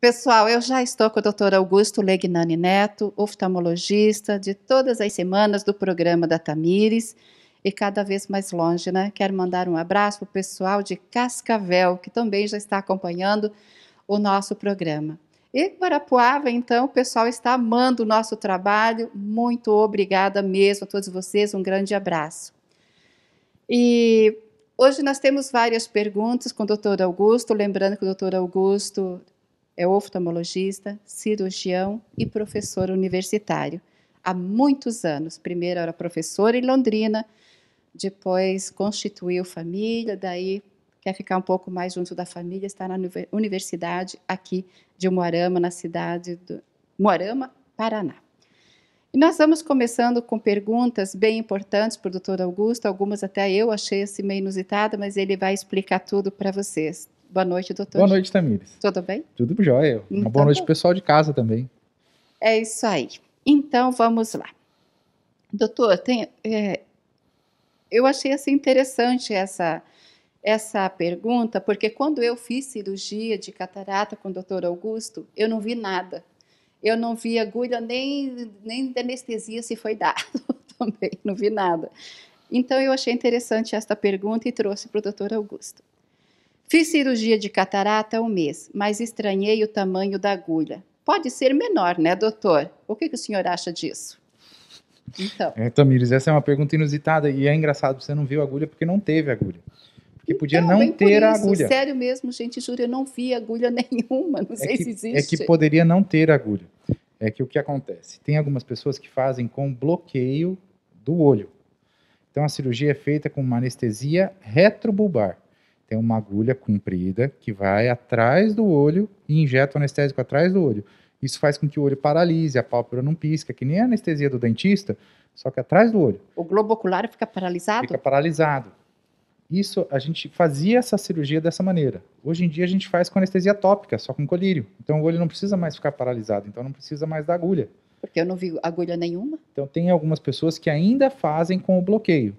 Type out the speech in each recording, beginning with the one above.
Pessoal, eu já estou com o Dr. Augusto Legnani Neto, oftalmologista de todas as semanas do programa da Tamires e cada vez mais longe, né? Quero mandar um abraço para o pessoal de Cascavel, que também já está acompanhando o nosso programa. E Guarapuava, então, o pessoal está amando o nosso trabalho. Muito obrigada mesmo a todos vocês, um grande abraço. E hoje nós temos várias perguntas com o doutor Augusto, lembrando que o doutor Augusto é oftalmologista, cirurgião e professor universitário. Há muitos anos. Primeiro era professor em Londrina, depois constituiu família, daí quer ficar um pouco mais junto da família, está na universidade aqui de Moarama, na cidade de Moarama, Paraná. E nós vamos começando com perguntas bem importantes para o doutor Augusto, algumas até eu achei assim meio inusitada, mas ele vai explicar tudo para vocês. Boa noite, doutor. Boa noite, Tamires. Tudo bem? Tudo jóia. Uma então, boa noite, tá. pessoal de casa também. É isso aí. Então, vamos lá. Doutor, tem, é, eu achei assim, interessante essa, essa pergunta, porque quando eu fiz cirurgia de catarata com o doutor Augusto, eu não vi nada. Eu não vi agulha nem, nem de anestesia se foi dado também, não vi nada. Então, eu achei interessante esta pergunta e trouxe para o doutor Augusto. Fiz cirurgia de catarata há um mês, mas estranhei o tamanho da agulha. Pode ser menor, né, doutor? O que, que o senhor acha disso? Então. É, Tamires, essa é uma pergunta inusitada e é engraçado, você não viu a agulha porque não teve agulha. Porque podia então, não ter a agulha. Sério mesmo, gente, juro, eu não vi agulha nenhuma, não é sei que, se existe. É que poderia não ter agulha. É que o que acontece? Tem algumas pessoas que fazem com bloqueio do olho. Então a cirurgia é feita com uma anestesia retrobulbar tem uma agulha comprida que vai atrás do olho e injeta o anestésico atrás do olho. Isso faz com que o olho paralise, a pálpebra não pisca, que nem a anestesia do dentista, só que atrás do olho. O globo ocular fica paralisado? Fica paralisado. Isso, a gente fazia essa cirurgia dessa maneira. Hoje em dia a gente faz com anestesia tópica, só com colírio. Então o olho não precisa mais ficar paralisado, então não precisa mais da agulha. Porque eu não vi agulha nenhuma. Então tem algumas pessoas que ainda fazem com o bloqueio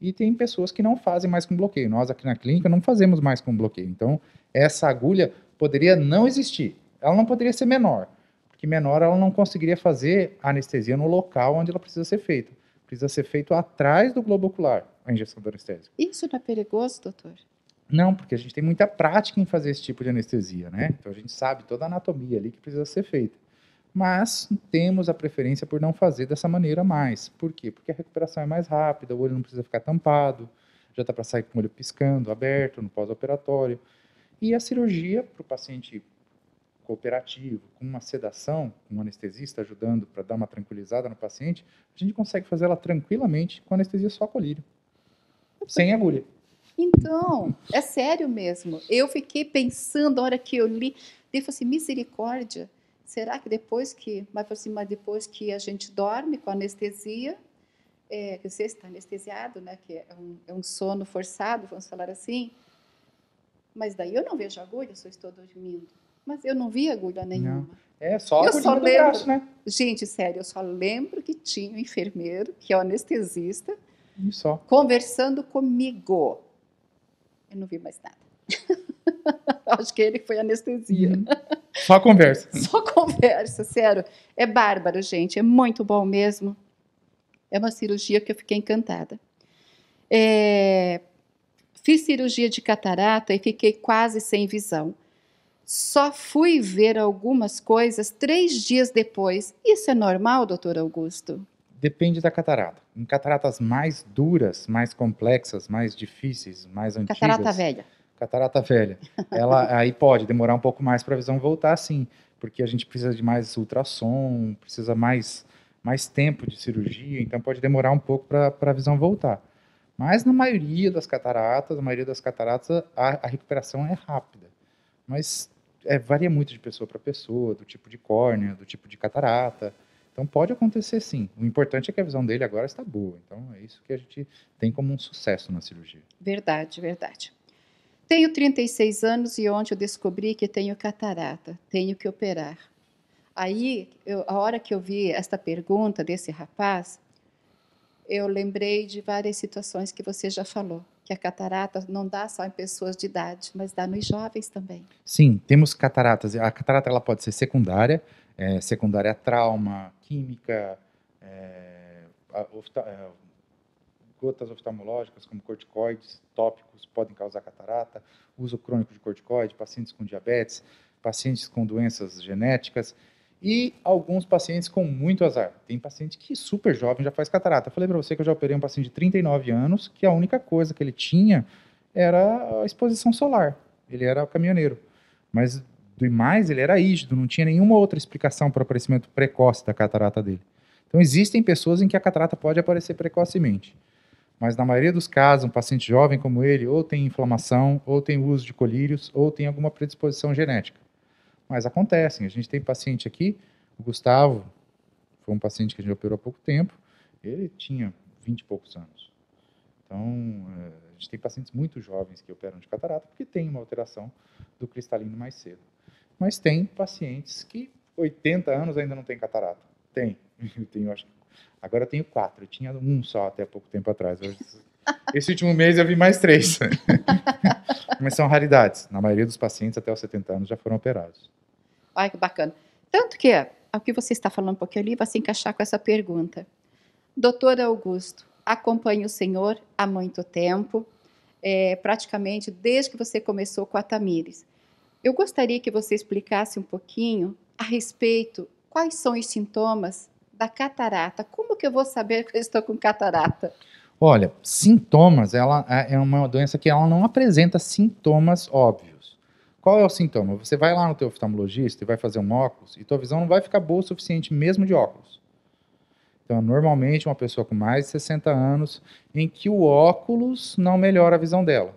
e tem pessoas que não fazem mais com bloqueio. Nós aqui na clínica não fazemos mais com bloqueio. Então, essa agulha poderia não existir. Ela não poderia ser menor, porque menor ela não conseguiria fazer a anestesia no local onde ela precisa ser feita. Precisa ser feito atrás do globo ocular, a injeção do anestésico. Isso não é perigoso, doutor? Não, porque a gente tem muita prática em fazer esse tipo de anestesia, né? Então a gente sabe toda a anatomia ali que precisa ser feita mas temos a preferência por não fazer dessa maneira mais. Por quê? Porque a recuperação é mais rápida, o olho não precisa ficar tampado, já está para sair com o olho piscando, aberto, no pós-operatório. E a cirurgia para o paciente cooperativo, com uma sedação, com um anestesista ajudando para dar uma tranquilizada no paciente, a gente consegue fazer ela tranquilamente com anestesia só colírio, sem agulha. Então, é sério mesmo. Eu fiquei pensando, a hora que eu li, eu falei assim, misericórdia, será que depois que, mas por cima, depois que a gente dorme com anestesia, é, que você está anestesiado, né, que é um, é um, sono forçado, vamos falar assim, mas daí eu não vejo agulha, só estou dormindo. Mas eu não vi agulha nenhuma. Não. É só eu só lembro, braço, né? Gente, sério, eu só lembro que tinha um enfermeiro, que é o anestesista, conversando comigo. Eu não vi mais nada. Acho que ele foi anestesia. Uhum. Só conversa. Só conversa, sério. É bárbaro, gente. É muito bom mesmo. É uma cirurgia que eu fiquei encantada. É... Fiz cirurgia de catarata e fiquei quase sem visão. Só fui ver algumas coisas três dias depois. Isso é normal, doutor Augusto? Depende da catarata. Em cataratas mais duras, mais complexas, mais difíceis, mais antigas. Catarata velha catarata velha. Ela aí pode demorar um pouco mais para a visão voltar, sim, porque a gente precisa de mais ultrassom, precisa mais mais tempo de cirurgia, então pode demorar um pouco para a visão voltar. Mas na maioria das cataratas, na maioria das cataratas, a, a recuperação é rápida. Mas é, varia muito de pessoa para pessoa, do tipo de córnea, do tipo de catarata. Então pode acontecer sim. O importante é que a visão dele agora está boa. Então é isso que a gente tem como um sucesso na cirurgia. Verdade, verdade. Tenho 36 anos e ontem eu descobri que tenho catarata, tenho que operar. Aí, eu, a hora que eu vi esta pergunta desse rapaz, eu lembrei de várias situações que você já falou, que a catarata não dá só em pessoas de idade, mas dá nos jovens também. Sim, temos cataratas. A catarata ela pode ser secundária, é, secundária a trauma, química, é, é gotas oftalmológicas, como corticoides tópicos, podem causar catarata, uso crônico de corticoide, pacientes com diabetes, pacientes com doenças genéticas e alguns pacientes com muito azar. Tem paciente que super jovem já faz catarata. Eu falei para você que eu já operei um paciente de 39 anos que a única coisa que ele tinha era a exposição solar. Ele era caminhoneiro. Mas do mais, ele era ígido, não tinha nenhuma outra explicação para o aparecimento precoce da catarata dele. Então existem pessoas em que a catarata pode aparecer precocemente mas na maioria dos casos, um paciente jovem como ele ou tem inflamação, ou tem uso de colírios, ou tem alguma predisposição genética. Mas acontecem. A gente tem paciente aqui, o Gustavo, foi um paciente que a gente operou há pouco tempo, ele tinha 20 e poucos anos. Então, eh, a gente tem pacientes muito jovens que operam de catarata porque tem uma alteração do cristalino mais cedo. Mas tem pacientes que 80 anos ainda não tem catarata. Tem. Eu tenho, acho que Agora eu tenho quatro. Eu tinha um só até pouco tempo atrás. Esse último mês eu vi mais três. Mas são raridades. Na maioria dos pacientes, até os 70 anos já foram operados. Olha que bacana. Tanto que é, o que você está falando um pouquinho ali vai se encaixar com essa pergunta. Doutor Augusto, acompanho o senhor há muito tempo, é, praticamente desde que você começou com a Tamires. Eu gostaria que você explicasse um pouquinho a respeito quais são os sintomas da catarata. Como que eu vou saber que eu estou com catarata? Olha, sintomas, ela é, é uma doença que ela não apresenta sintomas óbvios. Qual é o sintoma? Você vai lá no teu oftalmologista e vai fazer um óculos e tua visão não vai ficar boa o suficiente mesmo de óculos. Então, normalmente uma pessoa com mais de 60 anos em que o óculos não melhora a visão dela.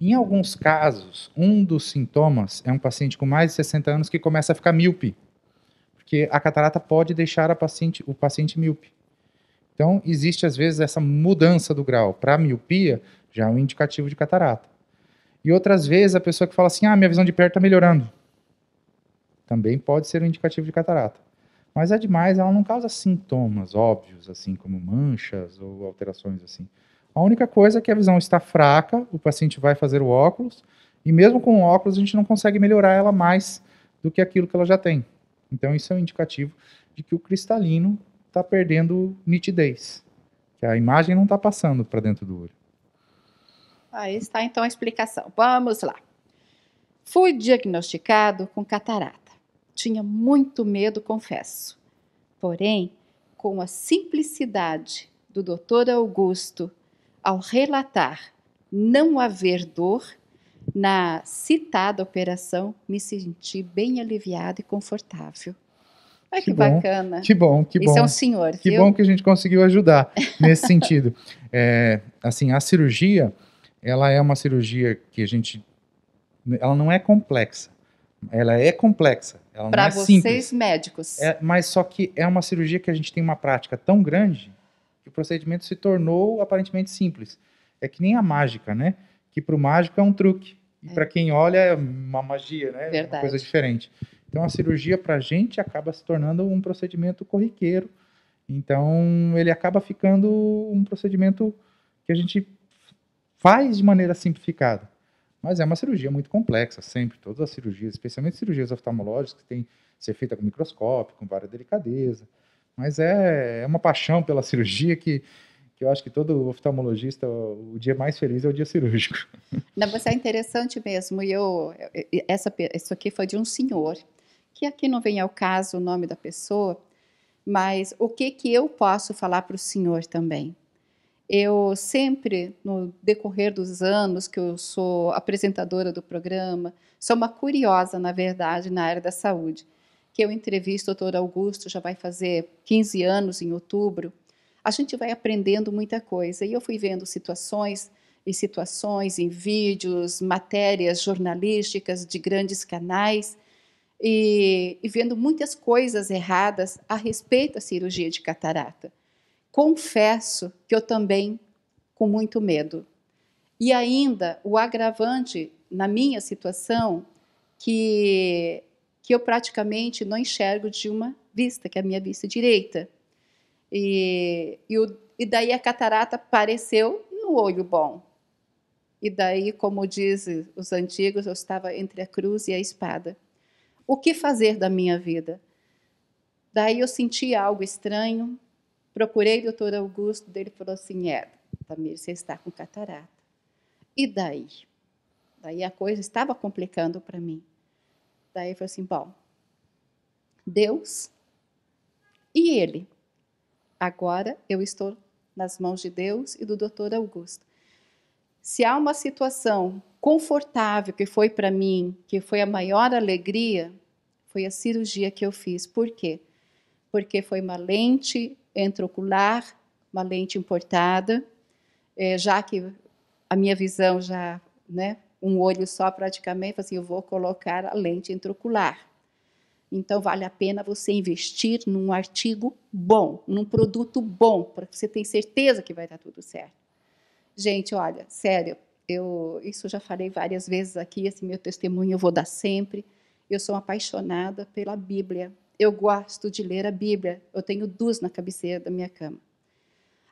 Em alguns casos, um dos sintomas é um paciente com mais de 60 anos que começa a ficar míope porque a catarata pode deixar paciente, o paciente míope. Então, existe às vezes essa mudança do grau. Para miopia, já é um indicativo de catarata. E outras vezes a pessoa que fala assim: ah, minha visão de perto está melhorando. Também pode ser um indicativo de catarata. Mas é demais, ela não causa sintomas óbvios, assim como manchas ou alterações assim. A única coisa é que a visão está fraca, o paciente vai fazer o óculos, e mesmo com o óculos a gente não consegue melhorar ela mais do que aquilo que ela já tem. Então, isso é um indicativo de que o cristalino está perdendo nitidez, que a imagem não está passando para dentro do olho. Aí está então a explicação. Vamos lá. Fui diagnosticado com catarata. Tinha muito medo, confesso. Porém, com a simplicidade do Dr. Augusto ao relatar não haver dor na citada operação, me senti bem aliviado e confortável. Olha que, que bacana. Que bom, que bom. Isso é um senhor. Que viu? bom que a gente conseguiu ajudar nesse sentido. É, assim, a cirurgia, ela é uma cirurgia que a gente. Ela não é complexa. Ela é complexa. Para é vocês, simples. médicos. É, mas só que é uma cirurgia que a gente tem uma prática tão grande que o procedimento se tornou aparentemente simples. É que nem a mágica, né? que para o mágico é um truque. E é. para quem olha é uma magia, né? Verdade. É uma coisa diferente. Então a cirurgia para a gente acaba se tornando um procedimento corriqueiro. Então ele acaba ficando um procedimento que a gente faz de maneira simplificada. Mas é uma cirurgia muito complexa, sempre. Todas as cirurgias, especialmente cirurgias oftalmológicas, que tem que ser feita com microscópio, com várias delicadeza. Mas é, é uma paixão pela cirurgia que que eu acho que todo oftalmologista, o dia mais feliz é o dia cirúrgico. Não, mas é interessante mesmo. E eu, essa, isso aqui foi de um senhor, que aqui não vem ao caso o nome da pessoa, mas o que, que eu posso falar para o senhor também? Eu sempre, no decorrer dos anos que eu sou apresentadora do programa, sou uma curiosa, na verdade, na área da saúde, que eu entrevisto o doutor Augusto, já vai fazer 15 anos em outubro, a gente vai aprendendo muita coisa. E eu fui vendo situações e situações em vídeos, matérias jornalísticas de grandes canais e, e vendo muitas coisas erradas a respeito da cirurgia de catarata. Confesso que eu também com muito medo. E ainda o agravante na minha situação que que eu praticamente não enxergo de uma vista, que é a minha vista direita. E, e, o, e daí a catarata apareceu no olho bom. E daí, como dizem os antigos, eu estava entre a cruz e a espada. O que fazer da minha vida? Daí eu senti algo estranho, procurei o doutor Augusto, dele falou assim, é, Tamir, você está com catarata. E daí? Daí a coisa estava complicando para mim. Daí eu falei assim, bom, Deus e ele. Agora eu estou nas mãos de Deus e do Dr. Augusto. Se há uma situação confortável que foi para mim, que foi a maior alegria, foi a cirurgia que eu fiz. Por quê? Porque foi uma lente intraocular, uma lente importada, é, já que a minha visão já, né, um olho só praticamente, assim, eu vou colocar a lente intraocular. Então, vale a pena você investir num artigo bom, num produto bom, para você ter certeza que vai dar tudo certo. Gente, olha, sério, eu isso eu já falei várias vezes aqui, esse meu testemunho eu vou dar sempre. Eu sou apaixonada pela Bíblia. Eu gosto de ler a Bíblia. Eu tenho duas na cabeceira da minha cama.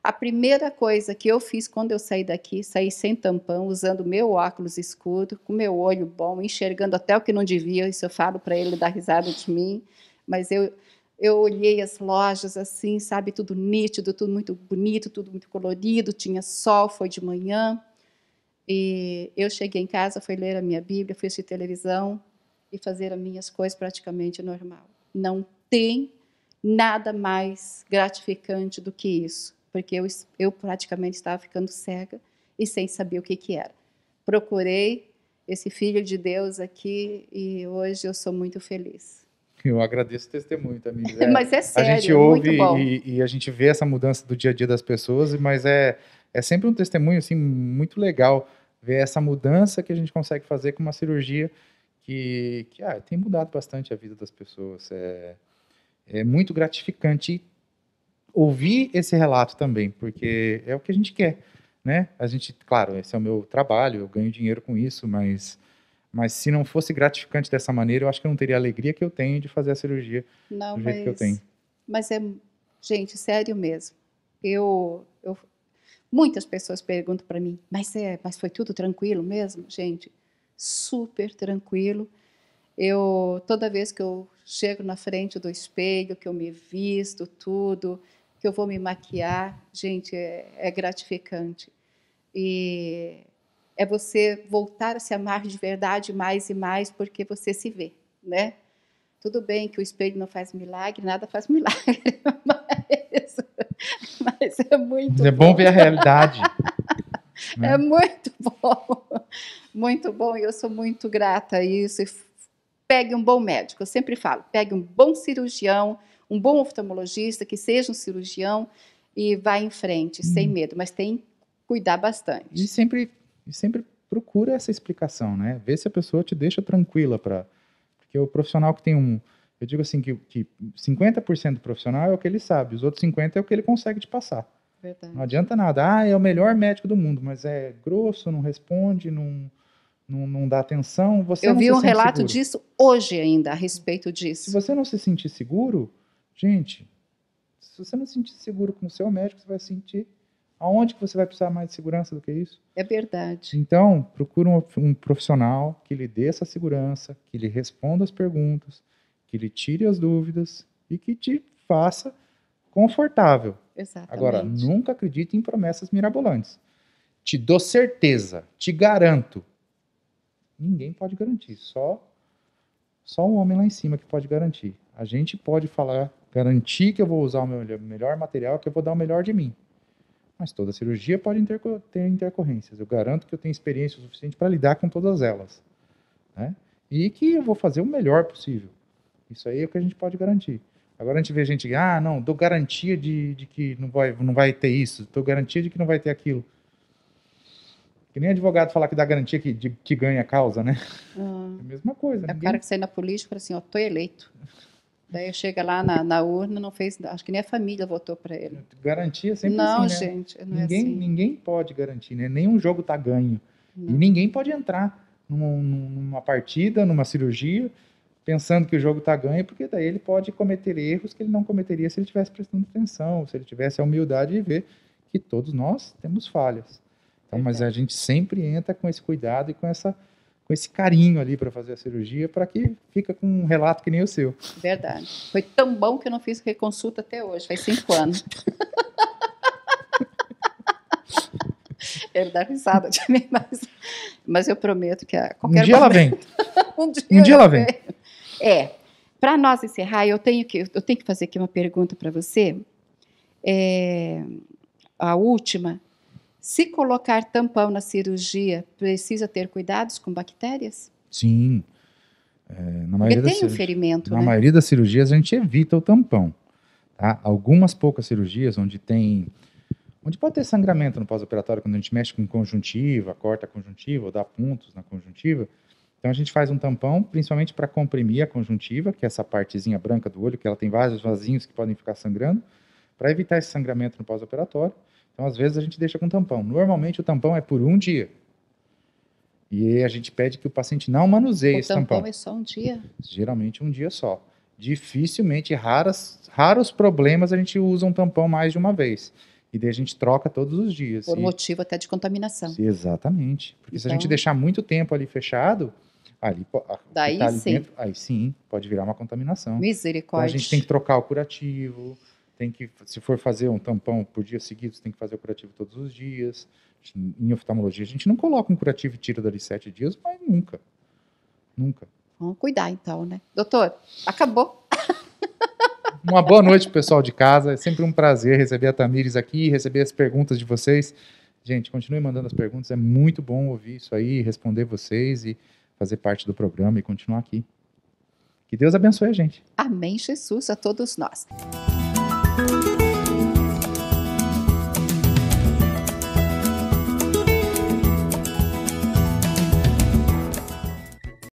A primeira coisa que eu fiz quando eu saí daqui, saí sem tampão, usando meu óculos escuro, com meu olho bom, enxergando até o que não devia, isso eu falo para ele dar risada de mim, mas eu eu olhei as lojas assim, sabe, tudo nítido, tudo muito bonito, tudo muito colorido, tinha sol, foi de manhã. E eu cheguei em casa, fui ler a minha Bíblia, fui assistir televisão e fazer as minhas coisas praticamente normal. Não tem nada mais gratificante do que isso porque eu, eu praticamente estava ficando cega e sem saber o que, que era. Procurei esse filho de Deus aqui e hoje eu sou muito feliz. Eu agradeço o testemunho também. É, mas é sério, a gente é ouve e, e, a gente vê essa mudança do dia a dia das pessoas, mas é, é sempre um testemunho assim muito legal ver essa mudança que a gente consegue fazer com uma cirurgia que, que ah, tem mudado bastante a vida das pessoas. É, é muito gratificante ouvir esse relato também, porque é o que a gente quer, né? A gente, claro, esse é o meu trabalho, eu ganho dinheiro com isso, mas mas se não fosse gratificante dessa maneira, eu acho que eu não teria a alegria que eu tenho de fazer a cirurgia não, do jeito mas, que eu tenho. Mas é, gente, sério mesmo. Eu, eu muitas pessoas perguntam para mim, mas é, mas foi tudo tranquilo mesmo, gente? Super tranquilo. Eu toda vez que eu chego na frente do espelho, que eu me visto, tudo, que eu vou me maquiar. Gente, é, é gratificante. E é você voltar a se amar de verdade mais e mais porque você se vê, né? Tudo bem que o espelho não faz milagre, nada faz milagre, mas, mas é muito. É bom, bom ver a realidade. é né? muito bom, muito bom. E eu sou muito grata a isso. pegue um bom médico. Eu sempre falo, pegue um bom cirurgião um bom oftalmologista, que seja um cirurgião e vá em frente, uhum. sem medo, mas tem que cuidar bastante. E sempre, sempre procura essa explicação, né? Vê se a pessoa te deixa tranquila para porque o profissional que tem um, eu digo assim que, que 50% do profissional é o que ele sabe, os outros 50 é o que ele consegue te passar. Verdade. Não adianta nada. Ah, é o melhor médico do mundo, mas é grosso, não responde, não não, não dá atenção. Você eu vi se um relato seguro. disso hoje ainda a respeito disso. Se você não se sentir seguro, Gente, se você não se sentir seguro com o seu médico, você vai sentir aonde que você vai precisar mais de segurança do que isso? É verdade. Então, procura um, um profissional que lhe dê essa segurança, que lhe responda as perguntas, que lhe tire as dúvidas e que te faça confortável. Exatamente. Agora, nunca acredite em promessas mirabolantes. Te dou certeza, te garanto. Ninguém pode garantir, só só um homem lá em cima que pode garantir. A gente pode falar garantir que eu vou usar o meu melhor material, que eu vou dar o melhor de mim. Mas toda cirurgia pode interco ter intercorrências. Eu garanto que eu tenho experiência suficiente para lidar com todas elas. Né? E que eu vou fazer o melhor possível. Isso aí é o que a gente pode garantir. Agora a gente vê gente, ah, não, dou garantia de, de que não vai, não vai ter isso, dou garantia de que não vai ter aquilo. Que nem advogado falar que dá garantia que, de, que ganha a causa, né? Ah. É a mesma coisa. É o ninguém... cara que sai na política e fala assim, ó, tô eleito. Daí chega lá na, na, urna, não fez, acho que nem a família votou para ele. Garantia sempre assim, não, assim, né? gente, não é ninguém, é assim. Ninguém pode garantir, né? Nenhum jogo está ganho. Não. E ninguém pode entrar numa, numa, partida, numa cirurgia, pensando que o jogo está ganho, porque daí ele pode cometer erros que ele não cometeria se ele tivesse prestando atenção, se ele tivesse a humildade de ver que todos nós temos falhas. Então, é mas a gente sempre entra com esse cuidado e com essa com esse carinho ali para fazer a cirurgia, para que fica com um relato que nem o seu. Verdade. Foi tão bom que eu não fiz reconsulta até hoje, faz cinco anos. Ele dá risada de mim, mas, mas eu prometo que a qualquer Um dia momento, ela vem. um dia, um dia ela vem. vem. É. Para nós encerrar, eu tenho que eu tenho que fazer aqui uma pergunta para você. É, a última se colocar tampão na cirurgia, precisa ter cuidados com bactérias? Sim. É, na maioria Porque tem um ferimento. Na né? maioria das cirurgias a gente evita o tampão. Tá? Algumas poucas cirurgias onde tem. Onde pode ter sangramento no pós-operatório, quando a gente mexe com conjuntiva, corta a conjuntiva, ou dá pontos na conjuntiva. Então a gente faz um tampão, principalmente para comprimir a conjuntiva, que é essa partezinha branca do olho, que ela tem vários vasinhos que podem ficar sangrando, para evitar esse sangramento no pós-operatório. Então, às vezes, a gente deixa com tampão. Normalmente, o tampão é por um dia. E a gente pede que o paciente não manuseie o esse tampão. O tampão é só um dia? Geralmente, um dia só. Dificilmente, raras, raros problemas, a gente usa um tampão mais de uma vez. E daí a gente troca todos os dias. Por e... motivo até de contaminação. Exatamente. Porque então... se a gente então deixar muito tempo ali fechado, ali, Daí, tá ali sim. Dentro, aí sim, pode virar uma contaminação. Misericórdia. Então a gente tem que trocar o curativo, tem que, se for fazer um tampão por dia seguido, tem que fazer o curativo todos os dias. Em oftalmologia, a gente não coloca um curativo e tira dali sete dias, mas nunca. Nunca. Vamos cuidar então, né? Doutor, acabou. Uma boa noite, pessoal de casa. É sempre um prazer receber a Tamires aqui, receber as perguntas de vocês. Gente, continue mandando as perguntas. É muito bom ouvir isso aí, responder vocês e fazer parte do programa e continuar aqui. Que Deus abençoe a gente. Amém, Jesus, a todos nós. Thank you.